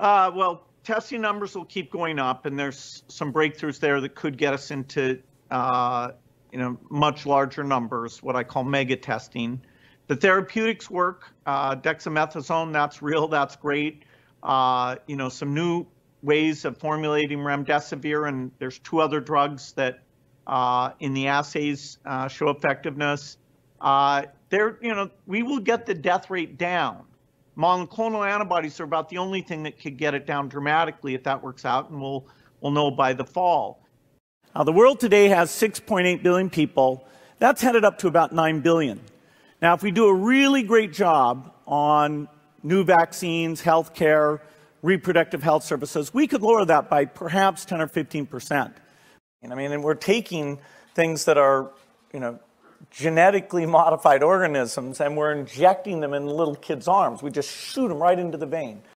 Uh, well, testing numbers will keep going up, and there's some breakthroughs there that could get us into uh, you know much larger numbers, what I call mega testing. The therapeutics work, uh, dexamethasone, that's real, that's great. Uh, you know, some new ways of formulating remdesivir, and there's two other drugs that uh, in the assays uh, show effectiveness. Uh, there, you know, we will get the death rate down monoclonal antibodies are about the only thing that could get it down dramatically if that works out, and we'll, we'll know by the fall. Now, the world today has 6.8 billion people. That's headed up to about 9 billion. Now, if we do a really great job on new vaccines, health care, reproductive health services, we could lower that by perhaps 10 or 15 percent. I mean, and we're taking things that are, you know, genetically modified organisms and we're injecting them in little kids' arms. We just shoot them right into the vein.